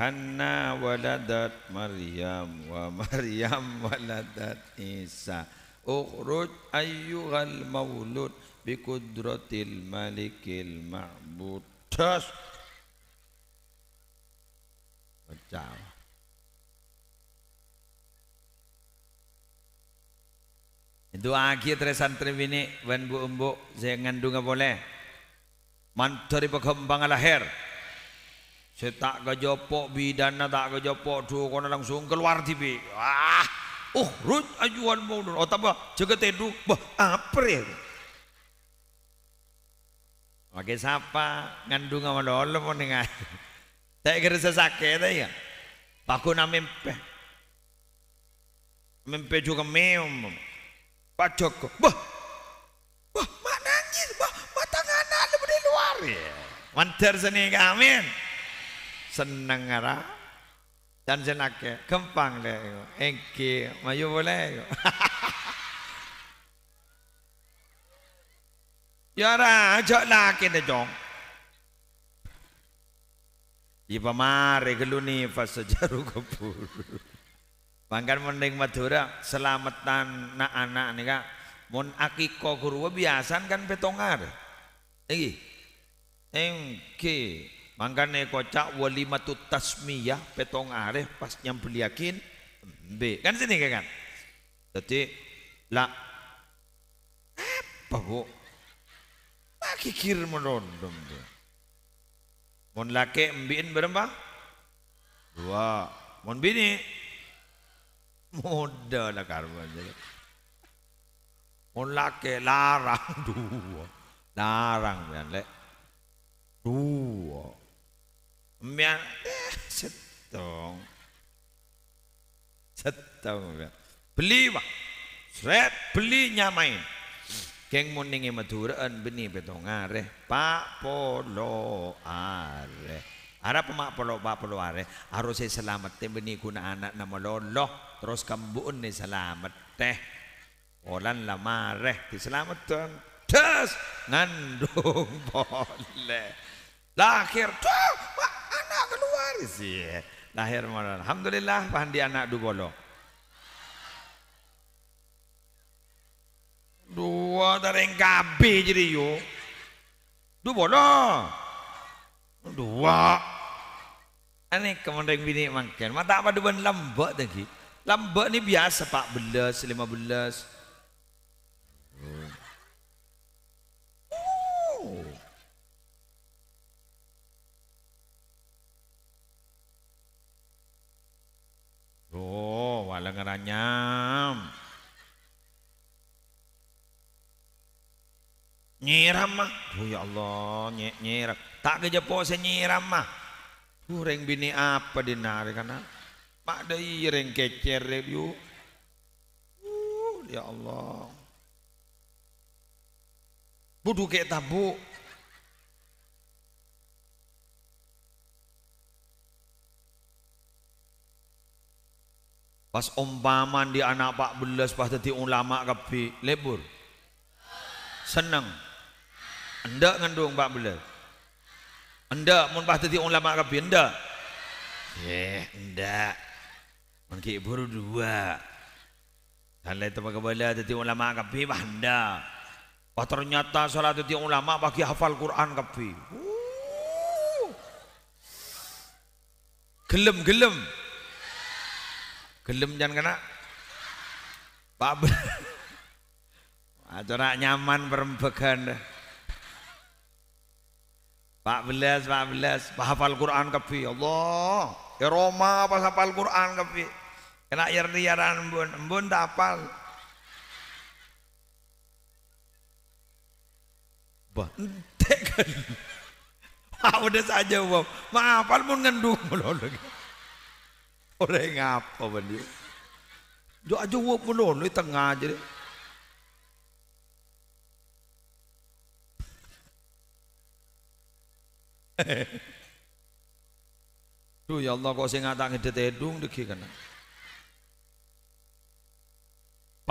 Hanna waladat Maryam wa Maryam waladat Isa. Ukhruj ayyuhal maulud bi qudratil malikil ma'bud. Tas. Pecah. ಇದು wen bu ಸಂತ್ರವಿನಿ saya ngandung nggak boleh mantori berkembang lahir saya tak kejopok bidana tak kejopok tuh kono langsung keluar TV ah oh uh, rut ajuan mundur oh tambah jaga tedu bah april ya Pakai siapa ngandung sama dolo mau dengar tak kira sesake tak ya paku na mimpe juga meum. Pak Joko. Wah. Wah, mak nangis. Wah, mata anak lu di luar. Ya. Mantar seni amin. Seneng ara. Dan senake kempang deh. Engki maju boleh. Ya ra, ajak laki deh jong. Iba mare geluni fasajaru kabur. Mangkan mending Madura selamatan nak anak nika Mon akiko guru biasan kan petongar. Iki. Engke mangkane kocak walimatut tasmiyah petong areh pas nyambel yakin B kan sini kan. Jadi la apa bu? Kikir merondong dia. Mon laki embin berapa? Dua. Mon bini Modal karuan. Mun laki larang dua. Larang pian lek. Dua. Mian eh, setong. Setong pian. Beli wak. Sret beli nyamain. Keng muningi maduraan beni betong areh. Pak polo areh. Arah pemak polo pak polo areh. selamat tembini guna anak nama loloh terus kambuun nih selamat teh olan lama reh diselamatkan das ngandung boleh lahir tuh anak keluar sih lahir malam alhamdulillah pandi anak dubolo dua dari kabe jadi yo dubolo dua aneh kemendeng bini makan mata apa duban lembak lagi Lambek ni biasa 14, 15. Oh. oh. Oh, wala ngeranyam. Nyiram mah. Oh ya Allah, nyiram. Tak kejepo saya nyiram mah. Kurang bini apa dinari anak? Pak dai reng kecer uh, ya Allah. Budu kayak tabu. Pas umpaman di anak pak belas pas tadi ulama kepi lebur. seneng. Anda ngandung pak belas. Anda mun pas tadi ulama kepi anda. Eh, ndak. anda. మనకి ఎవ్వరు నువ్వా Dan kepada jadi ulama kapi bahanda. Wah ternyata salah jadi ulama bagi hafal Quran kapi. Gelem gelem. Gelem jangan kena. Pak Atau nak nyaman berembekan Pak belas, Pak belas, Pak hafal Quran kapi. Ya Allah, ya Roma apa hafal Quran kapi. Kena yer-yeran embun, embun tak apal. Bah, kan. Ah, udah saja wong. Maafan pun ngendung melolo. Ora ngapa bali? Jo aja wong di tengah aja. Duh ya Allah kok sing ngatake dededung iki kena.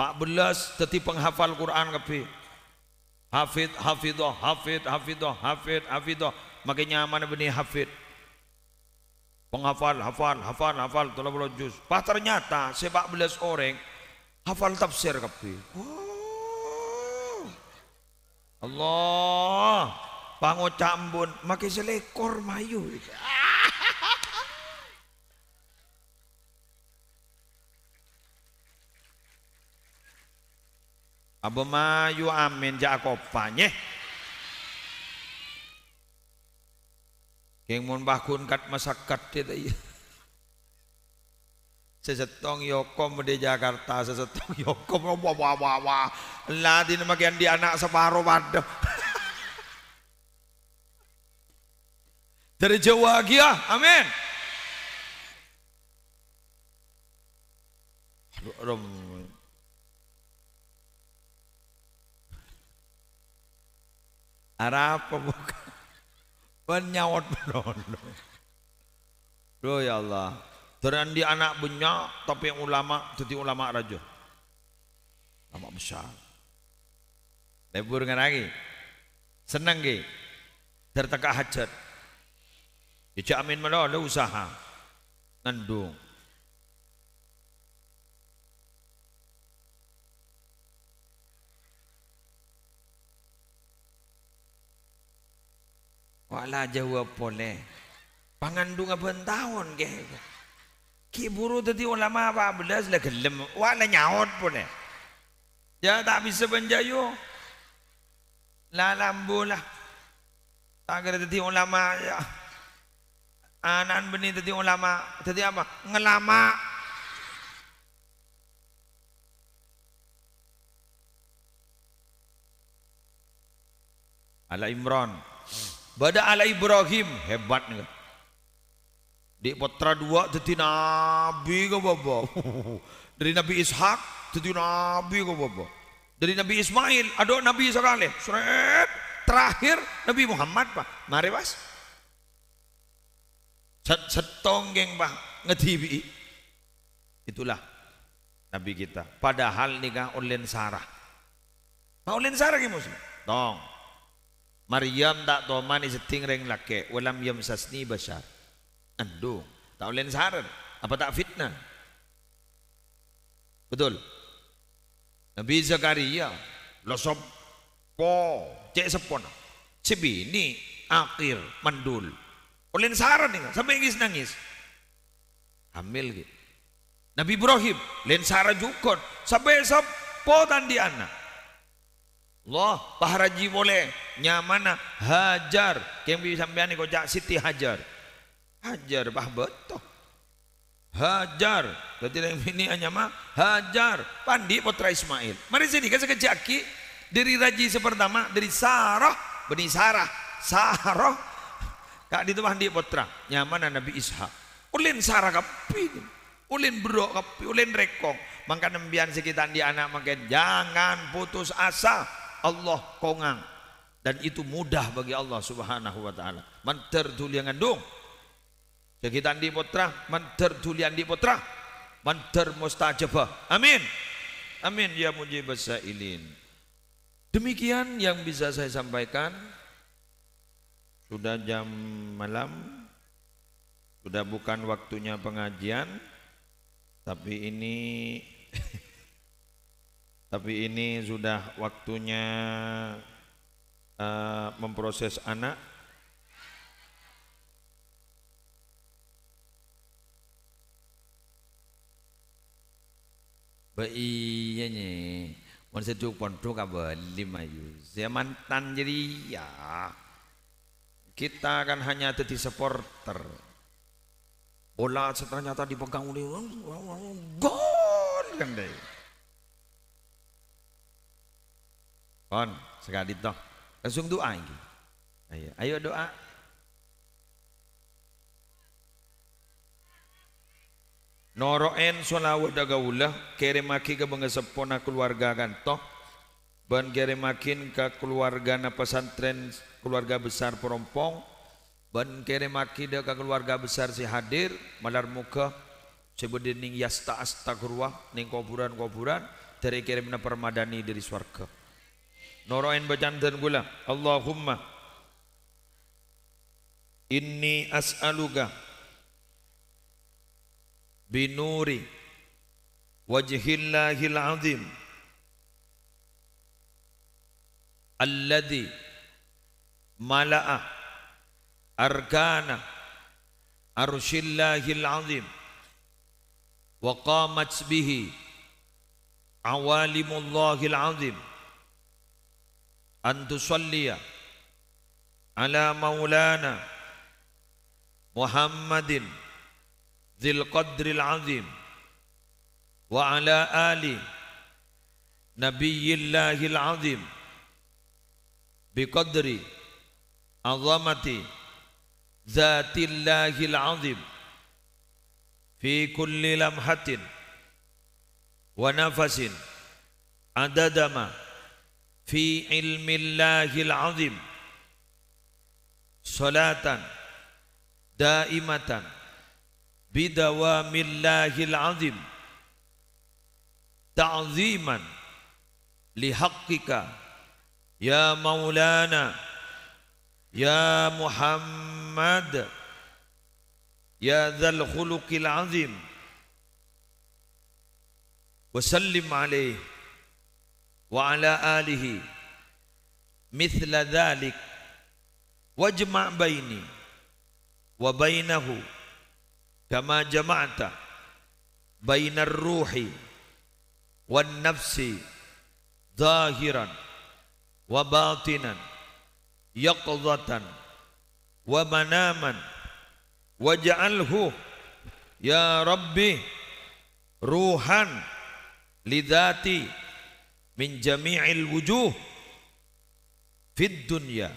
Pak belas teti penghafal Quran kepi. Hafid, hafidoh, hafid, hafidoh, hafid, hafidoh, Makanya mana bini hafid. Penghafal, hafal, hafal, hafal, tolong belum juz. Pak ternyata sepak belas orang hafal tafsir kepi. Allah, pango cambun, makai selekor mayu. Ah. Abu mayu amin jakopanye. Keng mun bakun kat masakat tita iya. Sesetong yokom di Jakarta, sesetong yokom wah wah wah wah. Ladin makian di anak separuh wadah. Dari Jawa Gia, ah, amin. Aduh, Ara pembuka penyawat berondo. Duh ya Allah. di anak punya tapi ulama jadi ulama raja. Ulama besar. Lebur dengan lagi. Senang ke? Tertekak hajat. Ijak amin malah ada usaha. Nandung. wala jawab pole pangandung apa tahun ke ki buru tadi ulama apa belas lah gelem wala nyaut pole ya tak bisa benjayo lalambo lah tak tadi ulama ya anan beni tadi ulama tadi apa ngelama Ala Imran Bada ala Ibrahim hebat nih. Di putra dua jadi nabi kok bapa. Dari Nabi Ishak jadi nabi kok bapa. Dari Nabi Ismail ada Nabi Israel. terakhir Nabi Muhammad pak. Mari pas. Set setonggeng pak ngedibi. Itulah Nabi kita. Padahal nih kak, online Sarah. Mau online Sarah gimana? muslim? Tong. Maryam tak toman manis reng lake walam yam sasni basar. Andung. Tak ulen saran. Apa tak fitnah? Betul. Nabi Zakaria losop po cek cibi ini akhir mandul. Ulen saran nih sampai nangis nangis. Hamil gitu. Nabi Ibrahim lensara jukon sampai sepo tandi anak Allah paharaji boleh nyamana ah. hajar kembi sampean gojak Siti Hajar Hajar bah betul Hajar jadi yang ini hanya mah Hajar pandi putra Ismail mari sini kasih kejaki dari raji sepertama dari Sarah beni Sarah Sarah kak di pandi putra nyamana ah Nabi Ishak ulin Sarah kapi ulin bro kapi ulin rekong maka nembian sekitar di anak makin jangan putus asa Allah kongang dan itu mudah bagi Allah Subhanahu wa taala. Man terdul yang ngandung. Jagitan di putra, man terdul yang di putra. Man mustajabah. Amin. Amin ya mujibas sailin. Demikian yang bisa saya sampaikan. Sudah jam malam. Sudah bukan waktunya pengajian. Tapi ini tapi ini sudah waktunya uh, memproses anak Iya nih, mon sejuk pondok apa lima yu. Iya. Zaman tanjeri ya, kita kan hanya ada di supporter. Bola ternyata dipegang oleh gol kan deh. kon sekali toh langsung doa ini ayo, ayo doa Noroen solawat dagaulah kirimaki ke bengesepona keluarga kan toh ban kirimakin ke keluarga na pesantren keluarga besar perompong ban keremaki de ke keluarga besar si hadir malar muka sebedening yasta astagfirullah ning kuburan-kuburan dari kirimna permadani dari swarga Noroin bacaan dan gula Allahumma Inni as'aluka Binuri Wajhillahil azim Alladhi Mala'a Arkana Arshillahil azim Wa qamat bihi Awalimullah al-azim أن تصلي على مولانا محمد ذي القدر العظيم وعلى آل نبي الله العظيم بقدر عظمة ذات الله العظيم في كل لمحة ونفس عدد ما في علم الله العظيم صلاة دائمة بدوام الله العظيم تعظيما لحقك يا مولانا يا محمد يا ذا الخلق العظيم وسلم عليه وعلى آله مثل ذلك واجمع بيني وبينه كما جمعت بين الروح والنفس ظاهرا وباطنا يقظة ومناما واجعله يا ربي روحا لذاتي min jami'il wujuh fid dunya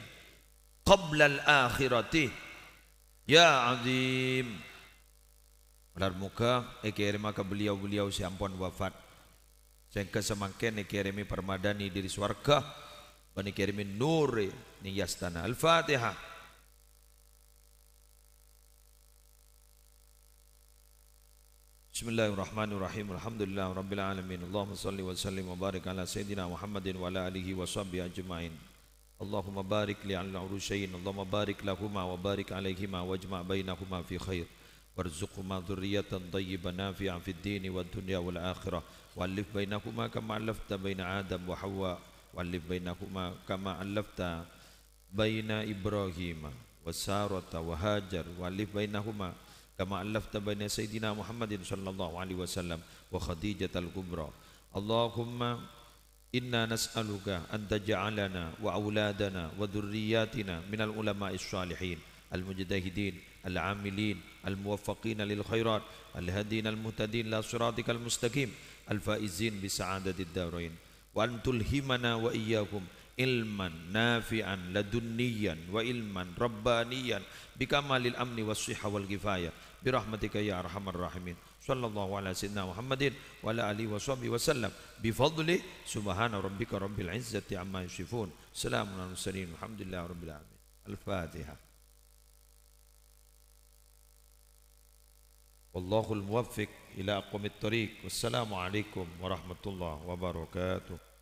qabla al-akhirati ya azim Ular muka ekere maka beliau-beliau siampun wafat sehingga semangkin ekere permadani diri swarga dan ikirimi nuri yastana al-fatihah بسم الله الرحمن الرحيم الحمد لله رب العالمين اللهم صل وسلم وبارك على سيدنا محمد وعلى آله وصحبه أجمعين اللهم بارك على العروسين اللهم بارك لهما وبارك عليهما واجمع بينهما في خير وارزقهما ذرية طيبة نافعة في الدين والدنيا والآخرة وألف بينهما كما ألفت بين آدم وحواء وألف بينهما كما ألفت بين إبراهيم وسارة وهاجر وألف بينهما كما ألفت بين سيدنا محمد صلى الله عليه وسلم وخديجة الكبرى اللهم إنا نسألك أن تجعلنا وأولادنا وذرياتنا من العلماء الصالحين المجتهدين العاملين الموفقين للخيرات الهادين المهتدين إلى صراطك المستقيم الفائزين بسعادة الدارين وأن تلهمنا وإياكم علما نافعا لدنيا وعلما ربانيا بكمال الأمن والصحة والكفاية برحمتك يا أرحم الراحمين صلى الله على سيدنا محمد وعلى آله وصحبه وسلم بفضله سبحان ربك رب العزة عما يصفون سلام على المرسلين الحمد لله رب العالمين الفاتحة والله الموفق إلى أقوم الطريق والسلام عليكم ورحمة الله وبركاته